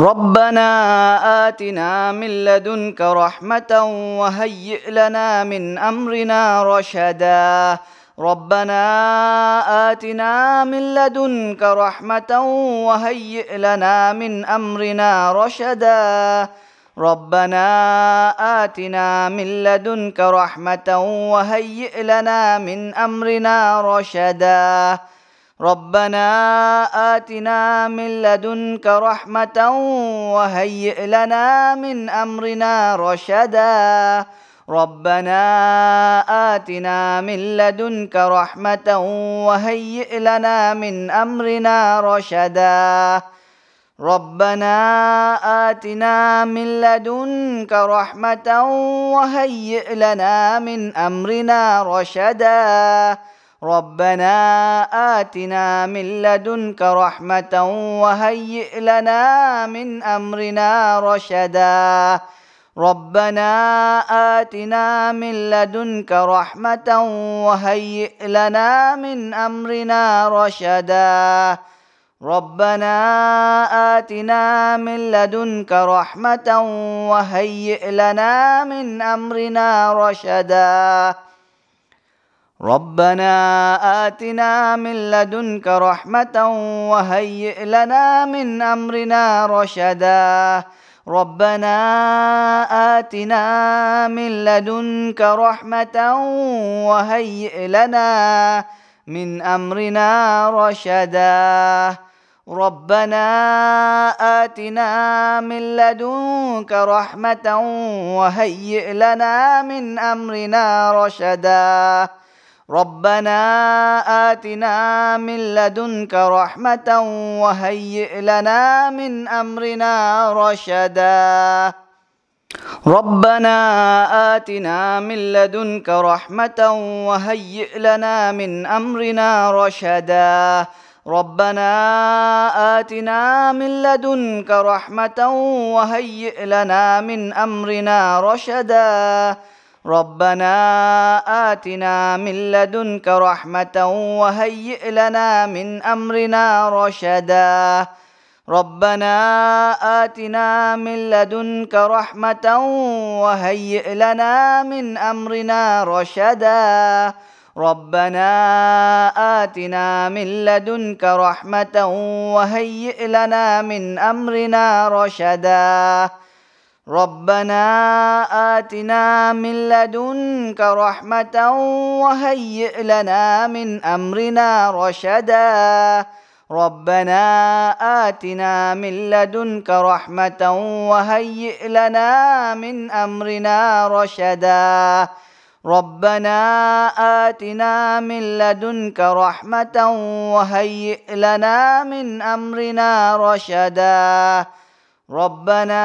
ربنا آتنا من لدنك رحمة وهيئ لنا من أمرنا رشدا ربنا آتنا من لدنك رحمة وهيئ لنا من أمرنا رشدا ربنا آتنا من لدنك رحمة وهيئ لنا من أمرنا رشدا ربنا آتنا من لدنك رحمة وهيئ لنا من أمرنا رشدا ربنا آتنا من لدنك رحمة وهيئ لنا من أمرنا رشدا ربنا آتنا من لدنك رحمة وهيئ لنا من أمرنا رشدا ربنا آتنا من لدنك رحمة وهيئ لنا من أمرنا رشدا ربنا آتنا من لدنك رحمة وهيئ لنا من أمرنا رشدا ربنا آتنا من لدنك رحمة وهيئ لنا من أمرنا رشدا ربنا آتنا من لدنك رحمة وهيئ لنا من أمرنا رشدا ربنا آتنا من لدنك رحمة وهيئ لنا من أمرنا رشدا ربنا آتنا من لدنك رحمة وهيئ لنا من أمرنا رشدا ربنا آتنا من لدنك رحمة وهيئ لنا من أمرنا رشدا ربنا آتنا من لدنك رحمة وهيئ لنا من أمرنا رشدا ربنا آتنا من لدنك رحمة وهيئ لنا من أمرنا رشدا ربنا آتنا من لدنك رحمة وهيئ لنا من أمرنا رشدا ربنا آتنا من لدنك رحمة وهيئ لنا من أمرنا رشدا ربنا آتنا من لدنك رحمة وهيئ لنا من أمرنا رشدا ربنا آتنا من لدنك رحمة وهيئ لنا من أمرنا رشدا ربنا آتنا من لدنك رحمة وهيئ لنا من أمرنا رشدا ربنا آتنا من لدنك رحمة وهيئ لنا من أمرنا رشدا ربنا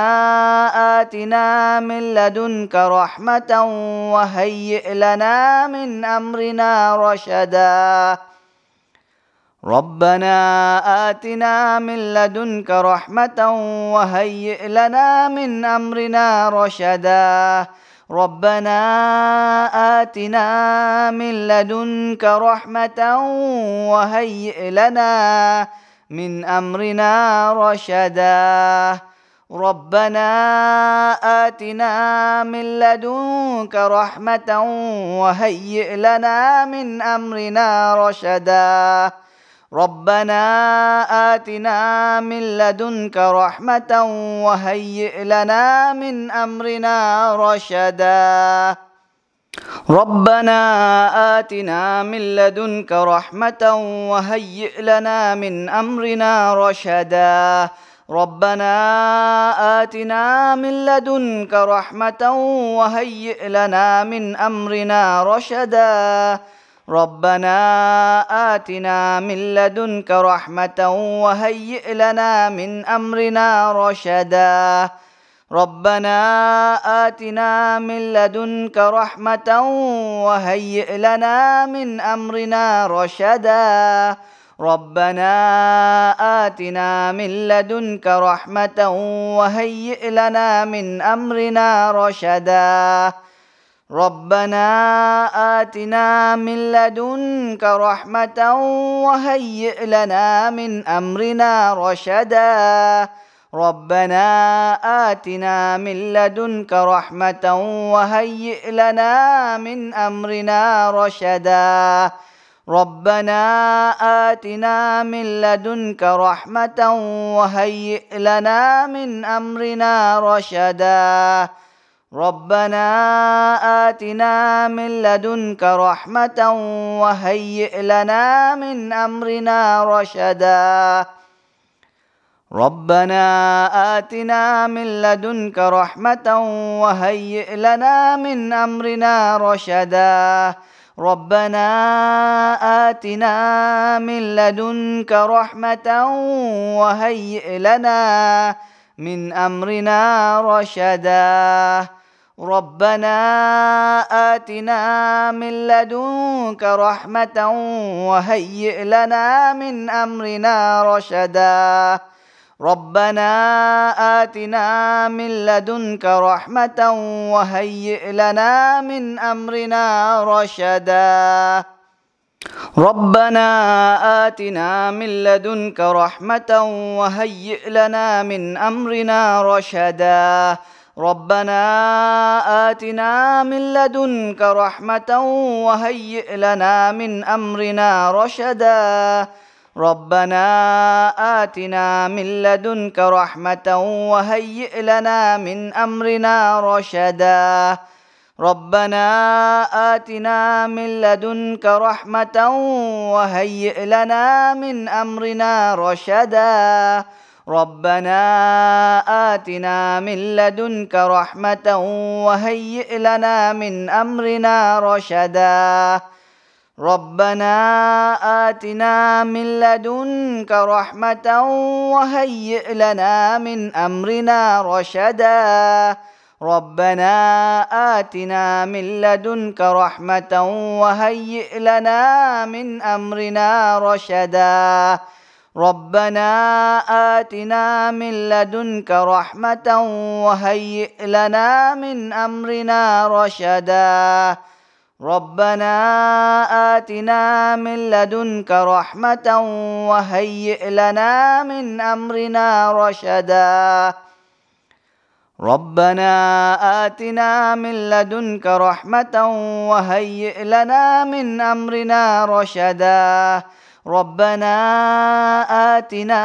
آتنا من لدنك رحمة وهيئ لنا من أمرنا رشدا ربنا آتنا من لدنك رحمة وهيئ لنا من أمرنا رشدا ربنا آتنا من لدنك رحمة وهيئ لنا من أمرنا رشدا ربنا آتنا من لدنك رحمة وهيئ لنا من أمرنا رشدا ربنا آتنا من لدنك رحمة وهيئ لنا من أمرنا رشدا ربنا آتنا من لدنك رحمة وهيئ لنا من أمرنا رشدا ربنا آتنا من لدنك رحمة وهيئ لنا من أمرنا رشدا ربنا آتنا من لدنك رحمة وهيئ لنا من أمرنا رشدا ربنا آتنا من لدنك رحمة وهيئ لنا من أمرنا رشدا ربنا آتنا من لدنك رحمة وهيئ لنا من أمرنا رشدا ربنا آتنا من لدنك رحمة وهيئ لنا من أمرنا رشدا ربنا آتنا من لدنك رحمة وهيئ لنا من أمرنا رشدا ربنا آتنا من لدنك رحمة وهيئ لنا من أمرنا رشدا ربنا آتنا من لدنك رحمة وهيئ لنا من أمرنا رشدا ربنا آتنا من لدنك رحمة وهيئ لنا من أمرنا رشدا ربنا آتنا من لدنك رحمة وهيئ لنا من أمرنا رشدا ربنا آتنا من لدنك رحمة وهيئ لنا من أمرنا رشدا ربنا آتنا من لدنك رحمة وهيئ لنا من أمرنا رشدا ربنا آتنا من لدنك رحمة وهيئ لنا من أمرنا رشدا ربنا آتنا من لدنك رحمة وهيئ لنا من أمرنا رشدا ربنا آتنا من لدنك رحمة وهيئ لنا من أمرنا رشدا ربنا آتنا من لدنك رحمة وهيئ لنا من أمرنا رشدا ربنا آتنا من لدنك رحمة وهيئ لنا من أمرنا رشدا ربنا آتنا من لدنك رحمة وهيئ لنا من أمرنا رشدا ربنا آتنا من لدنك رحمة وهيئ لنا من أمرنا رشدا ربنا آتنا من لدنك رحمة وهيئ لنا من أمرنا رشدا ربنا آتنا من لدنك رحمة وهيئ لنا من أمرنا رشدا ربنا آتنا من لدنك رحمة وهيئ لنا من أمرنا رشدا ربنا آتنا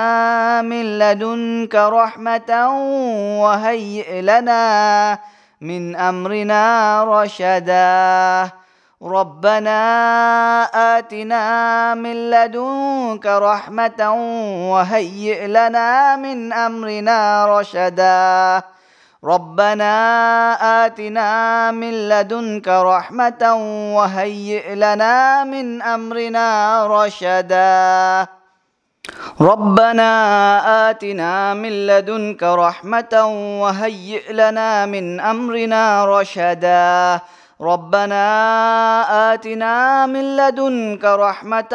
من لدنك رحمة وهيئ لنا من امرنا رشدا ربنا اتنا من لدنك رحمه وهيئ لنا من امرنا رشدا ربنا آتنا من لدنك رحمة وهيئ لنا من أمرنا رشداً ربنا آتنا من لدنك رحمة وهيئ لنا من أمرنا رشدا ربنا آتنا من لدنك رحمة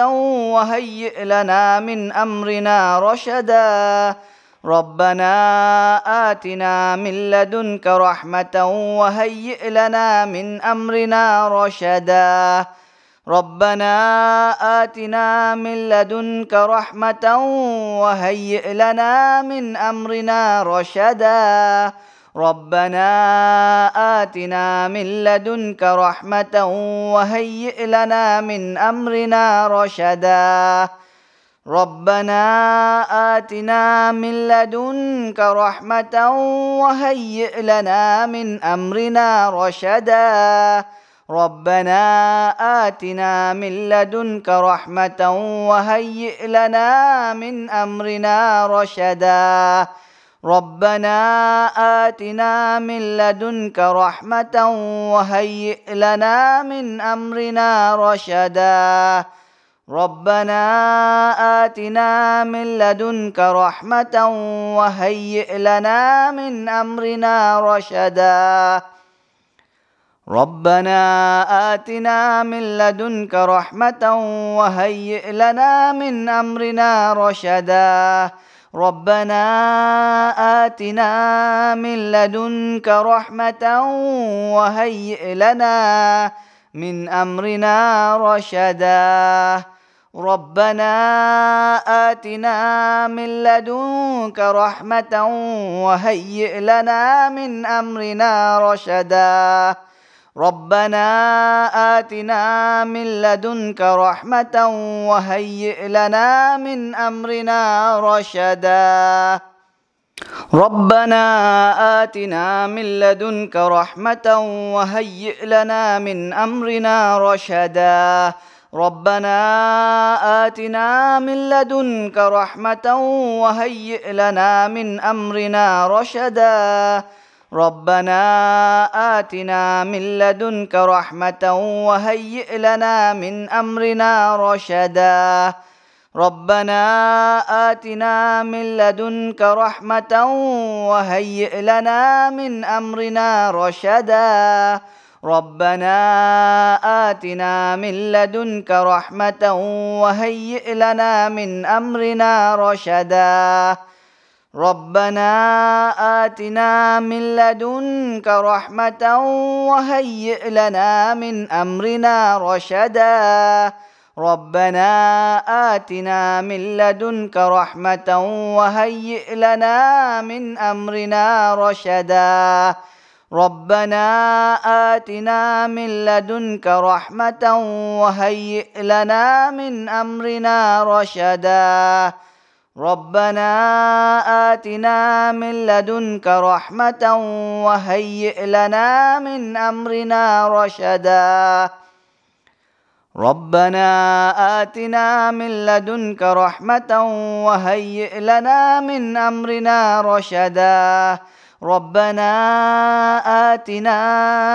وهيئ لنا من أمرنا رشدا ربنا آتنا من لدنك رحمة وهيئ لنا من أمرنا رشدا ربنا آتنا من لدنك رحمة وهيئ لنا من أمرنا رشدا ربنا آتنا من لدنك رحمة وهيئ لنا من أمرنا رشدا ربنا آتنا من لدنك رحمة وهيئ لنا من أمرنا رشدا ربنا آتنا من لدنك رحمة وهيئ لنا من أمرنا رشدا ربنا آتنا من لدنك رحمة وهيئ لنا من أمرنا رشدا ربنا آتنا من لدنك رحمة وهيئ لنا من أمرنا رشدا ربنا آتنا من لدنك رحمة وهيئ لنا من أمرنا رشدا ربنا آتنا من لدنك رحمة وهيئ لنا من أمرنا رشدا ربنا آتنا من لدنك رحمة وهيئ لنا من أمرنا رشدا ربنا آتنا من لدنك رحمة وهيئ لنا من أمرنا رشدا ربنا آتنا من لدنك رحمة وهيئ لنا من أمرنا رشدا ربنا آتنا من لدنك رحمة وهيئ لنا من أمرنا رشدا ربنا آتنا من لدنك رحمة وهيئ لنا من أمرنا رشدا ربنا آتنا من لدنك رحمة وهيئ لنا من أمرنا رشدا ربنا آتنا من لدنك رحمة وهيئ لنا من أمرنا رشدا ربنا آتنا من لدنك رحمة وهيئ لنا من أمرنا رشدا ربنا آتنا من لدنك رحمة وهيئ لنا من أمرنا رشدا ربنا آتنا من لدنك رحمة وهيئ لنا من أمرنا رشدا ربنا آتنا من لدنك رحمة وهيئ لنا من أمرنا رشدا ربنا آتنا من لدنك رحمة وهيئ لنا من أمرنا رشدا ربنا آتنا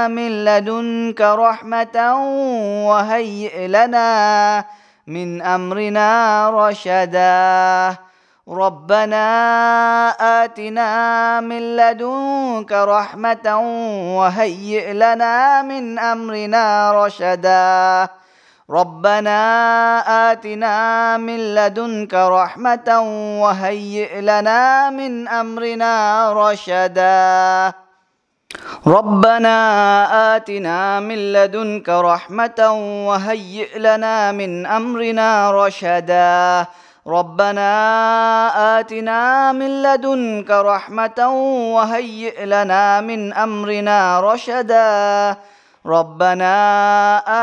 من لدنك رحمة وهيئ لنا من أمرنا رشدا ربنا آتنا من لدنك رحمة وهيئ لنا من أمرنا رشدا ربنا آتنا من لدنك رحمة وهيئ لنا من أمرنا رشدا ربنا آتنا من لدنك رحمة وهيئ لنا من أمرنا رشدا ربنا آتنا من لدنك رحمة وهيئ لنا من أمرنا رشدا ربنا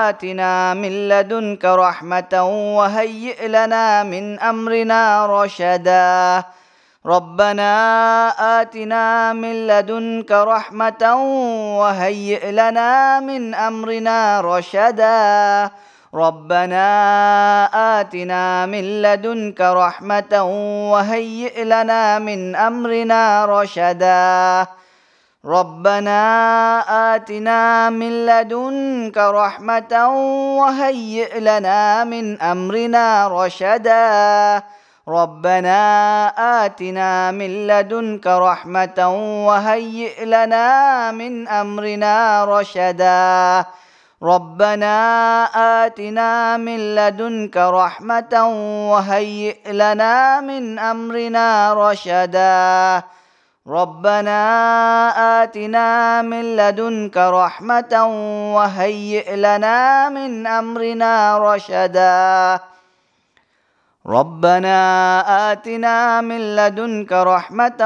آتنا من لدنك رحمة وهيئ لنا من أمرنا رشدا ربنا آتنا من لدنك رحمة وهيئ لنا من أمرنا رشدا ربنا آتنا من لدنك رحمة وهيئ لنا من أمرنا رشدا ربنا آتنا من لدنك رحمة وهيئ لنا من أمرنا رشدا ربنا آتنا من لدنك رحمة وهيئ لنا من أمرنا رشدا ربنا آتنا من لدنك رحمة وهيئ لنا من أمرنا رشدا ربنا آتنا من لدنك رحمة وهيئ لنا من أمرنا رشدا ربنا آتنا من لدنك رحمة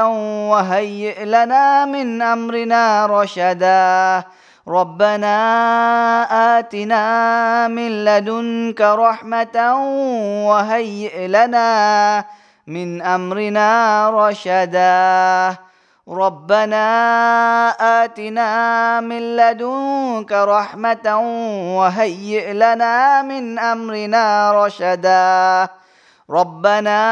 وهيئ لنا من أمرنا رشدا ربنا آتنا من لدنك رحمة وهيئ لنا من أمرنا رشدا ربنا آتنا من لدنك رحمة وهيئ لنا من أمرنا رشدا ربنا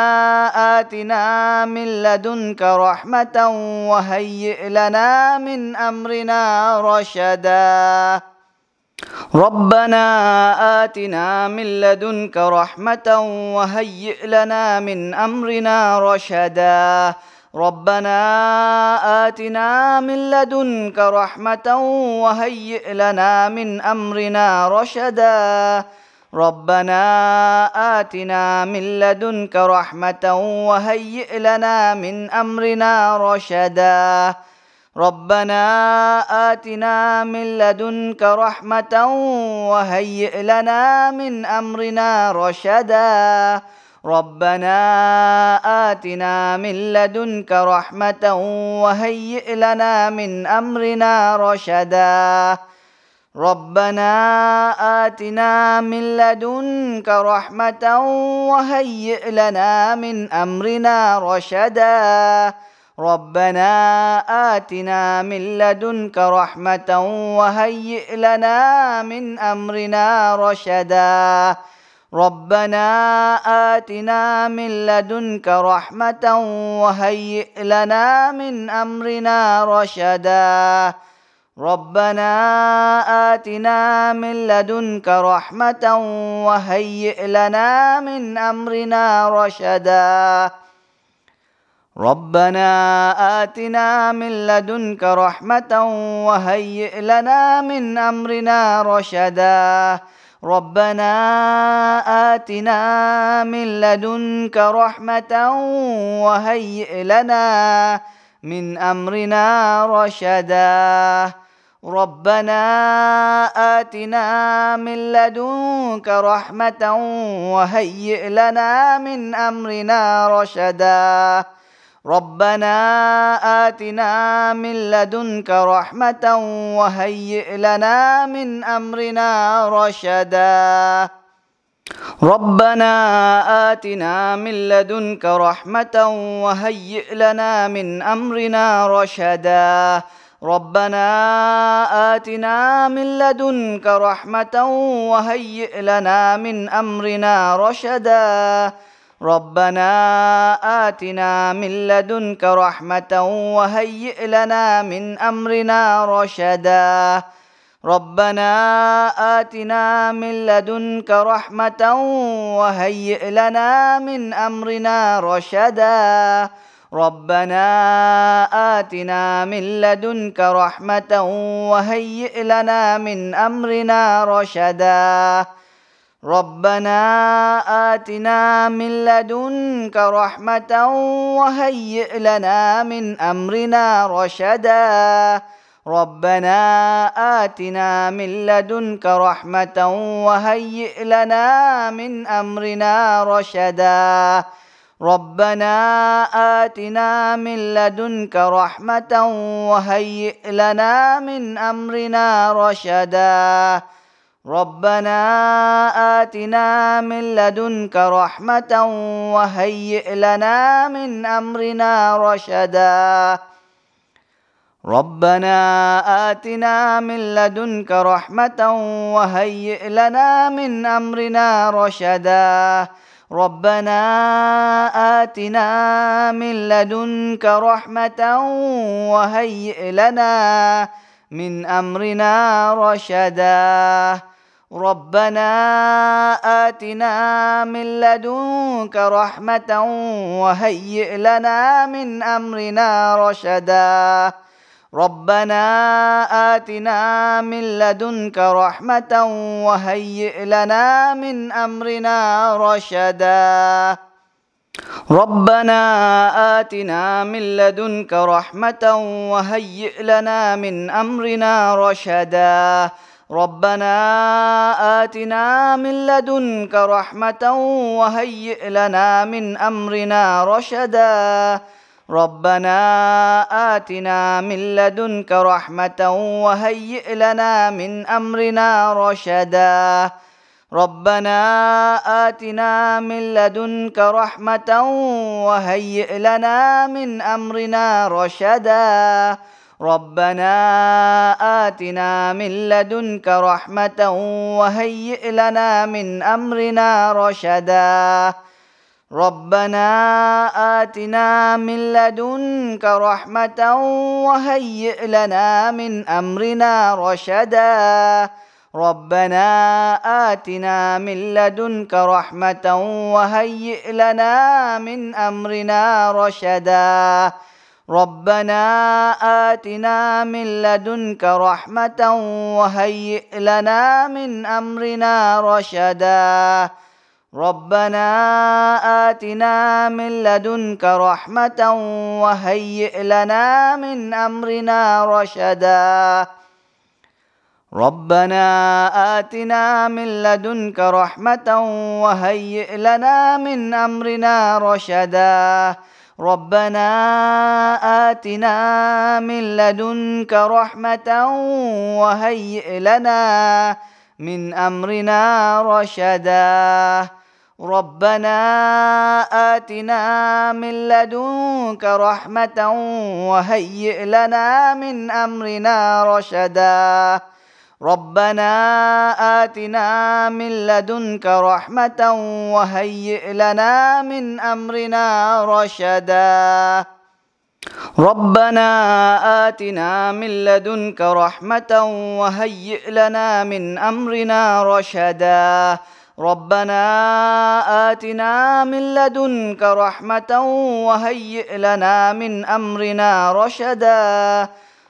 آتنا من لدنك رحمة وهيئ لنا من أمرنا رشدا ربنا آتنا من لدنك رحمة وهيئ لنا من أمرنا رشدا ربنا آتنا من لدنك رحمة وهيئ لنا من أمرنا رشدا ربنا آتنا من لدنك رحمة وهيئ لنا من أمرنا رشدا ربنا آتنا من لدنك رحمة وهيئ لنا من أمرنا رشدا ربنا آتنا من لدنك رحمة وهيئ لنا من أمرنا رشدا ربنا آتنا من لدنك رحمة وهيئ لنا من أمرنا رشدا ربنا آتنا من لدنك رحمة وهيئ لنا من أمرنا رشدا ربنا آتنا من لدنك رحمة وهيئ لنا من أمرنا رشدا ربنا آتنا من لدنك رحمة وهيئ لنا من أمرنا رشدا ربنا آتنا من لدنك رحمة وهيئ لنا من أمرنا رشدا ربنا آتنا من لدنك رحمة وهيئ لنا من أمرنا رشدا ربنا آتنا من لدنك رحمة وهيئ لنا من أمرنا رشدا ربنا آتنا من لدنك رحمة وهيئ لنا من أمرنا رشدا ربنا آتنا من لدنك رحمة وهيئ لنا من أمرنا رشدا ربنا آتنا من لدنك رحمة وهيئ لنا من أمرنا رشدا ربنا آتنا من لدنك رحمة وهيئ لنا من أمرنا رشدا ربنا آتنا من لدنك رحمة وهيئ لنا من أمرنا رشدا ربنا آتنا من لدنك رحمة وهيئ لنا من أمرنا رشدا ربنا آتنا من لدنك رحمة وهيئ لنا من أمرنا رشدا ربنا آتنا من لدنك رحمة وهيئ لنا من أمرنا رشدا ربنا آتنا من لدنك رحمة وهيئ لنا من أمرنا رشدا ربنا آتنا من لدنك رحمة وهيئ لنا من أمرنا رشدا ربنا آتنا من لدنك رحمة وهيئ لنا من أمرنا رشدا ربنا آتنا من لدنك رحمة وهيئ لنا من أمرنا رشدا ربنا آتنا من لدنك رحمة وهيئ لنا من أمرنا رشدا ربنا آتنا من لدنك رحمة وهيئ لنا من أمرنا رشدا ربنا آتنا من لدنك رحمة وهيئ لنا من أمرنا رشدا ربنا آتنا من لدنك رحمة وهيئ لنا من أمرنا رشدا ربنا آتنا من لدنك رحمة وهيئ لنا من أمرنا رشدا ربنا آتنا من لدنك رحمة وهيئ لنا من أمرنا رشدا ربنا آتنا من لدنك رحمة وهيئ لنا من أمرنا رشدا ربنا آتنا من لدنك رحمة وهيئ لنا من أمرنا رشدا ربنا آتنا من لدنك رحمة وهيئ لنا من أمرنا رشدا ربنا آتنا من لدنك رحمة وهيئ لنا من أمرنا رشدا ربنا آتنا من لدنك رحمة وهيئ لنا من أمرنا رشدا ربنا آتنا من لدنك رحمة وهيئ لنا من أمرنا رشدا ربنا آتنا من لدنك رحمة وهيئ لنا من أمرنا رشدا ربنا آتنا من لدنك رحمة وهيئ لنا من أمرنا رشدا ربنا آتنا من لدنك رحمة وهيئ لنا من أمرنا رشدا ربنا آتنا من لدنك رحمة وهيئ لنا من أمرنا رشدا ربنا آتنا من لدنك رحمة وهيئ لنا من أمرنا رشدا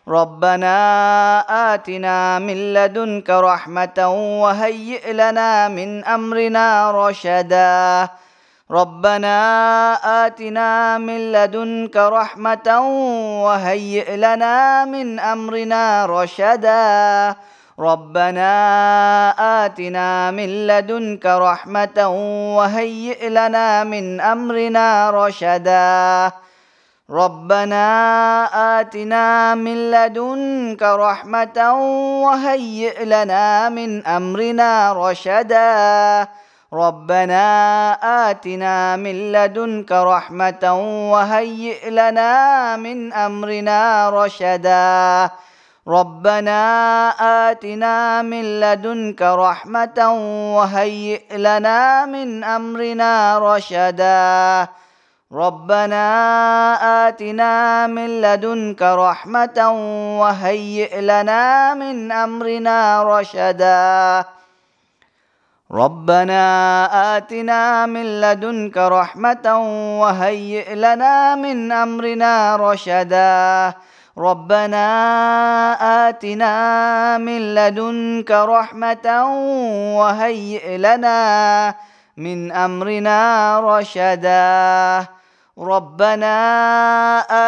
ربنا آتنا من لدنك رحمة وهيئ لنا من أمرنا رشدا ربنا آتنا من لدنك رحمة وهيئ لنا من أمرنا رشدا ربنا آتنا من لدنك رحمة وهيئ لنا من أمرنا رشدا ربنا آتنا من لدنك رحمة وهيئ لنا من أمرنا رشدا ربنا آتنا من لدنك رحمة وهيئ لنا من أمرنا رشدا ربنا آتنا من لدنك رحمة وهيئ لنا من أمرنا رشدا ربنا آتنا من لدنك رحمة وهيئ لنا من أمرنا رشدا ربنا آتنا من لدنك رحمة وهيئ لنا من أمرنا رشدا ربنا آتنا من لدنك رحمة وهيئ لنا من أمرنا رشدا ربنا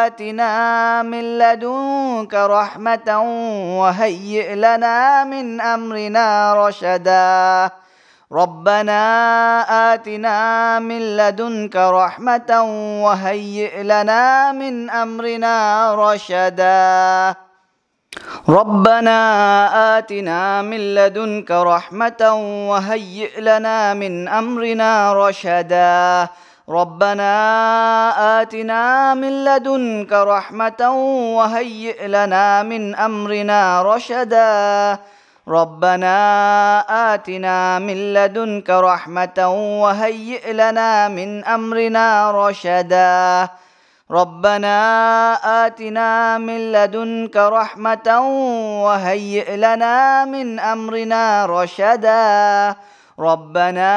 آتنا من لدنك رحمة وهيئ لنا من أمرنا رشدا ربنا آتنا من لدنك رحمة وهيئ لنا من أمرنا رشدا ربنا آتنا من لدنك رحمة وهيئ لنا من أمرنا رشدا ربنا آتنا من لدنك رحمة وهيئ لنا من أمرنا رشدا ربنا آتنا من لدنك رحمة وهيئ لنا من أمرنا رشدا ربنا آتنا من لدنك رحمة وهيئ لنا من أمرنا رشدا ربنا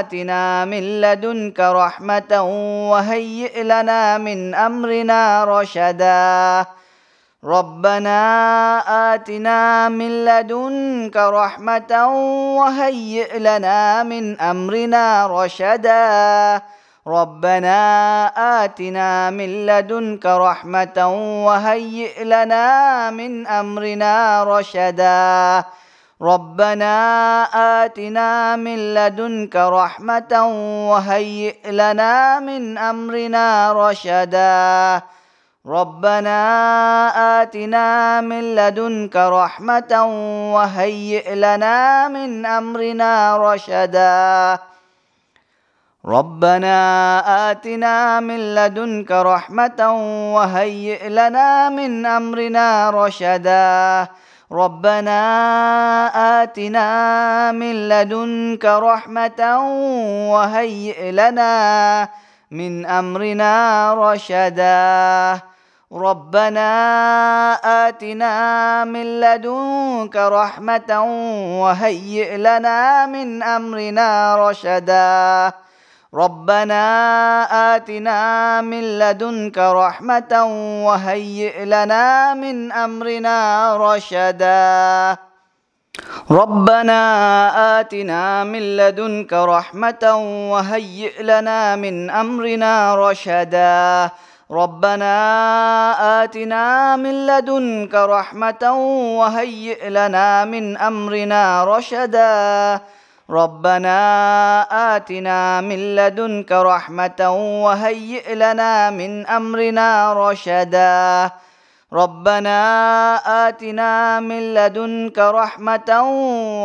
آتنا من لدنك رحمة وهيئ لنا من أمرنا رشدا ربنا آتنا من لدنك رحمة وهيئ لنا من أمرنا رشدا ربنا آتنا من لدنك رحمة وهيئ لنا من أمرنا رشدا ربنا آتنا من لدنك رحمة وهيئ لنا من أمرنا رشدا ربنا آتنا من لدنك رحمة وهيئ لنا من أمرنا رشدا ربنا آتنا من لدنك رحمة وهيئ لنا من أمرنا رشدا ربنا آتنا من لدنك رحمة وهيئ لنا من أمرنا رشدا ربنا آتنا من لدنك رحمة وهيئ لنا من أمرنا رشدا ربنا آتنا من لدنك رحمة وهيئ لنا من أمرنا رشدا ربنا آتنا من لدنك رحمة وهيئ لنا من أمرنا رشدا ربنا آتنا من لدنك رحمة وهيئ لنا من أمرنا رشدا ربنا آتنا من لدنك رحمة وهيئ لنا من أمرنا رشدا ربنا آتنا من لدنك رحمة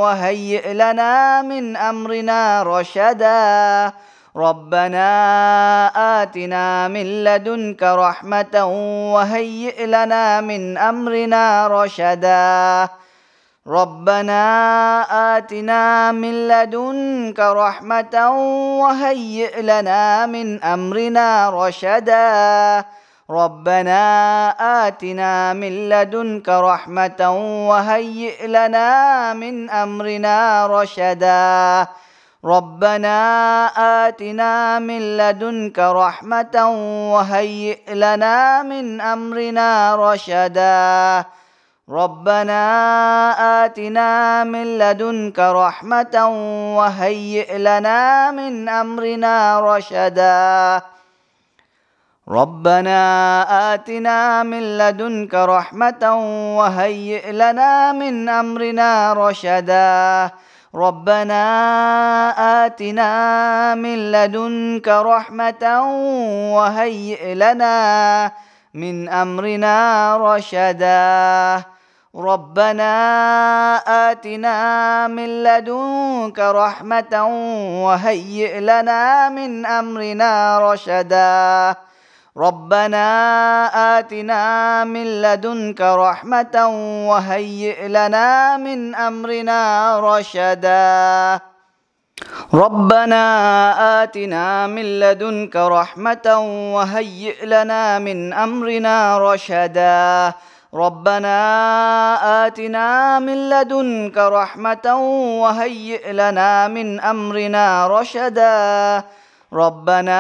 وهيئ لنا من أمرنا رشدا ربنا آتنا من لدنك رحمة وهيئ لنا من أمرنا رشدا ربنا آتنا من لدنك رحمة وهيئ لنا من أمرنا رشدا ربنا آتنا من لدنك رحمة وهيئ لنا من أمرنا رشدا ربنا آتنا من لدنك رحمة وهيئ لنا من أمرنا رشدا ربنا آتنا من لدنك رحمة وهيئ لنا من أمرنا رشدا ربنا آتنا من لدنك رحمة وهيئ لنا من أمرنا رشدا ربنا آتنا من لدنك رحمة وهيئ لنا من أمرنا رشدا ربنا آتنا من لدنك رحمة وهيئ لنا من أمرنا رشدا ربنا آتنا من لدنك رحمة وهيئ لنا من أمرنا رشدا ربنا آتنا من لدنك رحمة وهيئ لنا من أمرنا رشدا ربنا آتنا من لدنك رحمة وهيئ لنا من أمرنا رشدا ربنا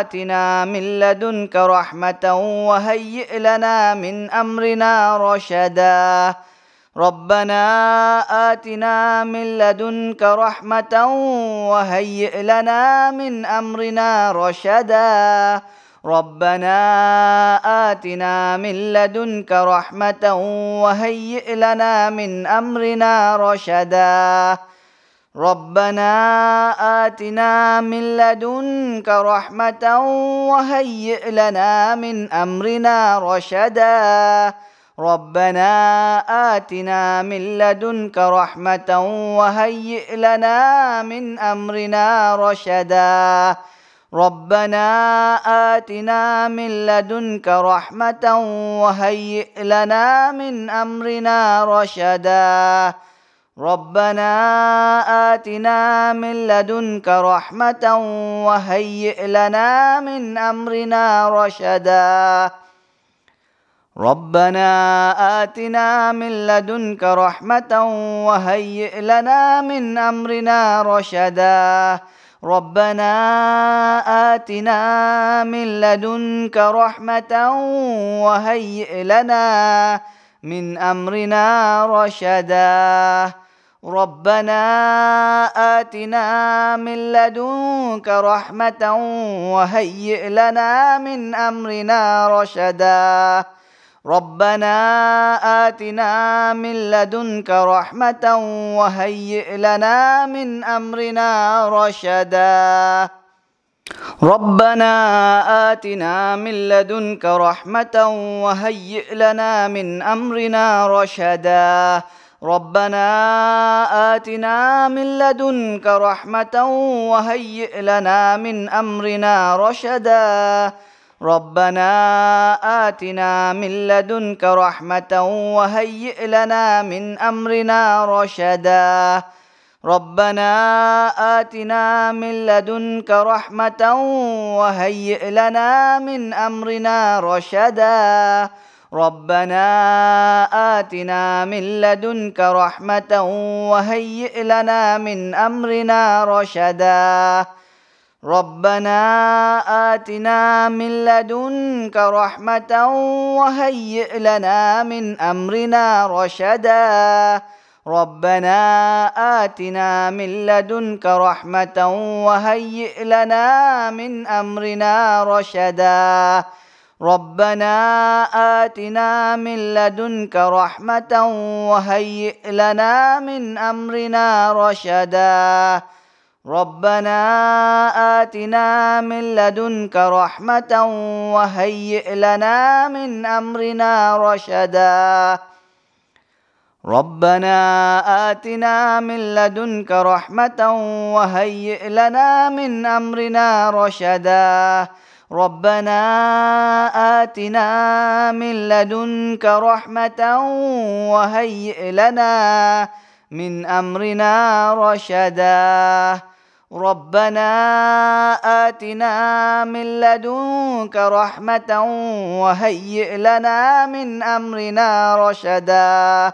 آتنا من لدنك رحمة وهيئ لنا من أمرنا رشدا ربنا آتنا من لدنك رحمة وهيئ لنا من أمرنا رشدا ربنا آتنا من لدنك رحمة وهيئ لنا من أمرنا رشدا ربنا آتنا من لدنك رحمة وهيئ لنا من أمرنا رشدا ربنا آتنا من لدنك رحمة وهيئ لنا من أمرنا رشدا ربنا آتنا من لدنك رحمة وهيئ لنا من أمرنا رشدا ربنا آتنا من لدنك رحمة وهيئ لنا من أمرنا رشدا ربنا آتنا من لدنك رحمة وهيئ لنا من أمرنا رشدا ربنا آتنا من لدنك رحمة وهيئ لنا من أمرنا رشدا ربنا آتنا من لدنك رحمة وهيئ لنا من أمرنا رشدا ربنا آتنا من لدنك رحمة وهيئ لنا من أمرنا رشدا ربنا آتنا من لدنك رحمة وهيئ لنا من أمرنا رشدا ربنا آتنا من لدنك رحمة وهيئ لنا من أمرنا رشدا ربنا آتنا من لدنك رحمة وهيئ لنا من أمرنا رشدا ربنا آتنا من لدنك رحمة وهيئ لنا من أمرنا رشدا ربنا آتنا من لدنك رحمة وهيئ لنا من أمرنا رشدا ربنا آتنا من لدنك رحمة وهيئ لنا من أمرنا رشدا ربنا آتنا من لدنك رحمة وهيئ لنا من أمرنا رشدا ربنا آتنا من لدنك رحمة وهيئ لنا من أمرنا رشدا ربنا آتنا من لدنك رحمة وهيئ لنا من أمرنا رشدا ربنا آتنا من لدنك رحمة وهيئ لنا من أمرنا رشدا ربنا آتنا من لدنك رحمة وهيئ لنا من أمرنا رشدا ربنا آتنا من لدنك رحمة وهيئ لنا من أمرنا رشدا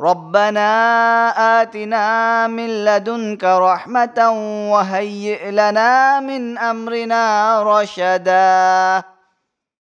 ربنا آتنا من لدنك رحمة وهيئ لنا من أمرنا رشداً